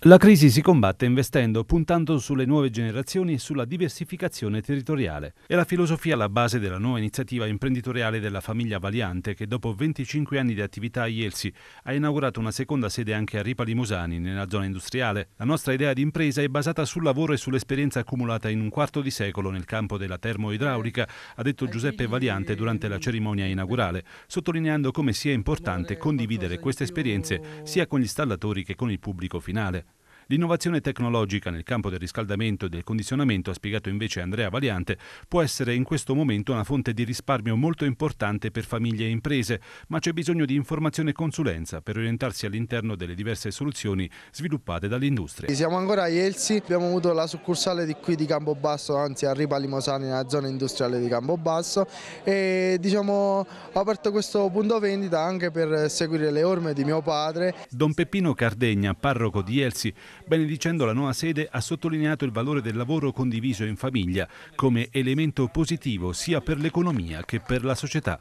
La crisi si combatte investendo, puntando sulle nuove generazioni e sulla diversificazione territoriale. È la filosofia alla base della nuova iniziativa imprenditoriale della famiglia Valiante che dopo 25 anni di attività a Ielsi ha inaugurato una seconda sede anche a Ripa Limosani, nella zona industriale. La nostra idea di impresa è basata sul lavoro e sull'esperienza accumulata in un quarto di secolo nel campo della termoidraulica, ha detto Giuseppe Valiante durante la cerimonia inaugurale, sottolineando come sia importante condividere queste esperienze sia con gli installatori che con il pubblico finale. L'innovazione tecnologica nel campo del riscaldamento e del condizionamento, ha spiegato invece Andrea Valiante, può essere in questo momento una fonte di risparmio molto importante per famiglie e imprese, ma c'è bisogno di informazione e consulenza per orientarsi all'interno delle diverse soluzioni sviluppate dall'industria. Siamo ancora a Elsi, abbiamo avuto la succursale di qui di Campobasso, anzi a Ripa Limosani, nella zona industriale di Campobasso e diciamo ho aperto questo punto vendita anche per seguire le orme di mio padre. Don Peppino Cardegna, parroco di Elsi, Benedicendo la nuova sede ha sottolineato il valore del lavoro condiviso in famiglia come elemento positivo sia per l'economia che per la società.